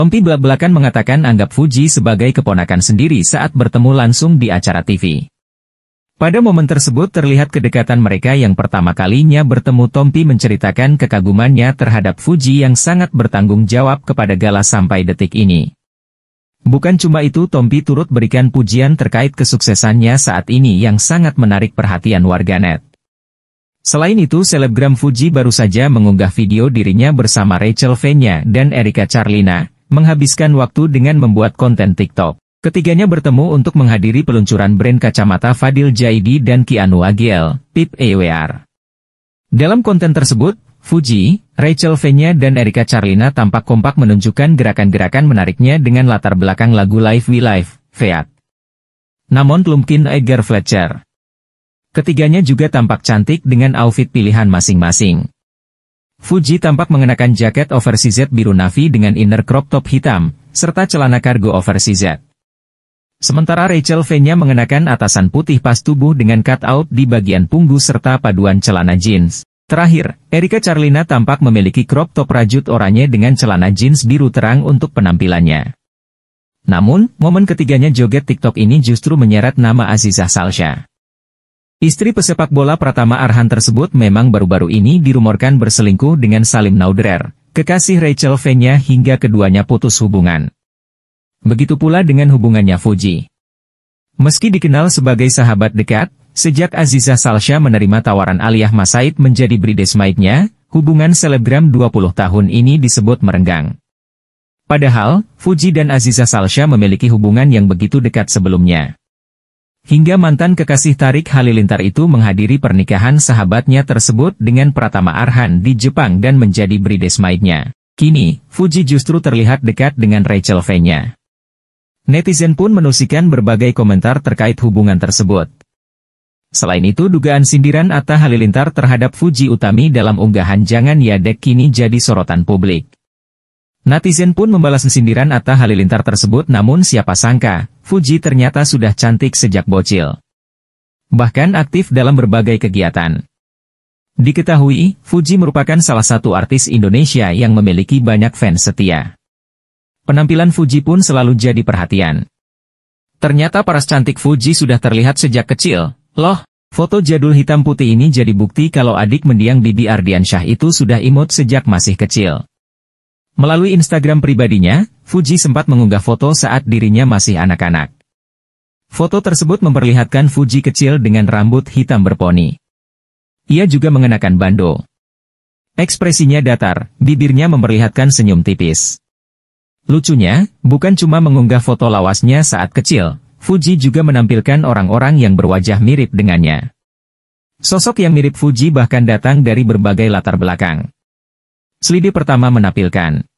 Tompi belak-belakan mengatakan anggap Fuji sebagai keponakan sendiri saat bertemu langsung di acara TV. Pada momen tersebut terlihat kedekatan mereka yang pertama kalinya bertemu Tompi menceritakan kekagumannya terhadap Fuji yang sangat bertanggung jawab kepada Gala sampai detik ini. Bukan cuma itu Tompi turut berikan pujian terkait kesuksesannya saat ini yang sangat menarik perhatian warganet. Selain itu, selebgram Fuji baru saja mengunggah video dirinya bersama Rachel Fenya dan Erika Charlina, menghabiskan waktu dengan membuat konten TikTok. Ketiganya bertemu untuk menghadiri peluncuran brand kacamata Fadil Jaidi dan Kianu Agiel, Pip EWR. Dalam konten tersebut, Fuji, Rachel Fenya dan Erika Charlina tampak kompak menunjukkan gerakan-gerakan menariknya dengan latar belakang lagu Live We Live, Fiat. Namun Lumkin, Edgar Fletcher. Ketiganya juga tampak cantik dengan outfit pilihan masing-masing. Fuji tampak mengenakan jaket oversize biru navy dengan inner crop top hitam, serta celana kargo oversize. Sementara Rachel Venya mengenakan atasan putih pas tubuh dengan cutout di bagian punggu serta paduan celana jeans. Terakhir, Erika Charlina tampak memiliki crop top rajut oranye dengan celana jeans biru terang untuk penampilannya. Namun, momen ketiganya joget TikTok ini justru menyeret nama Azizah Salsha. Istri pesepak bola Pratama Arhan tersebut memang baru-baru ini dirumorkan berselingkuh dengan Salim Nauderer, kekasih Rachel Fenya hingga keduanya putus hubungan. Begitu pula dengan hubungannya Fuji. Meski dikenal sebagai sahabat dekat, sejak Aziza Salsha menerima tawaran Aliyah Masaid menjadi brides maidnya, hubungan selebgram 20 tahun ini disebut merenggang. Padahal, Fuji dan Aziza Salsha memiliki hubungan yang begitu dekat sebelumnya. Hingga mantan kekasih Tarik Halilintar itu menghadiri pernikahan sahabatnya tersebut dengan Pratama Arhan di Jepang dan menjadi brides maidnya. Kini, Fuji justru terlihat dekat dengan Rachel v Netizen pun menusikan berbagai komentar terkait hubungan tersebut. Selain itu dugaan sindiran Atta Halilintar terhadap Fuji Utami dalam unggahan Jangan Yadek kini jadi sorotan publik. Netizen pun membalas sindiran Atta Halilintar tersebut namun siapa sangka, Fuji ternyata sudah cantik sejak bocil. Bahkan aktif dalam berbagai kegiatan. Diketahui, Fuji merupakan salah satu artis Indonesia yang memiliki banyak fans setia. Penampilan Fuji pun selalu jadi perhatian. Ternyata paras cantik Fuji sudah terlihat sejak kecil, loh. Foto jadul hitam putih ini jadi bukti kalau adik mendiang Bibi Ardiansyah itu sudah imut sejak masih kecil. Melalui Instagram pribadinya, Fuji sempat mengunggah foto saat dirinya masih anak-anak. Foto tersebut memperlihatkan Fuji kecil dengan rambut hitam berponi. Ia juga mengenakan bando. Ekspresinya datar, bibirnya memperlihatkan senyum tipis. Lucunya, bukan cuma mengunggah foto lawasnya saat kecil, Fuji juga menampilkan orang-orang yang berwajah mirip dengannya. Sosok yang mirip Fuji bahkan datang dari berbagai latar belakang. Selidik pertama menampilkan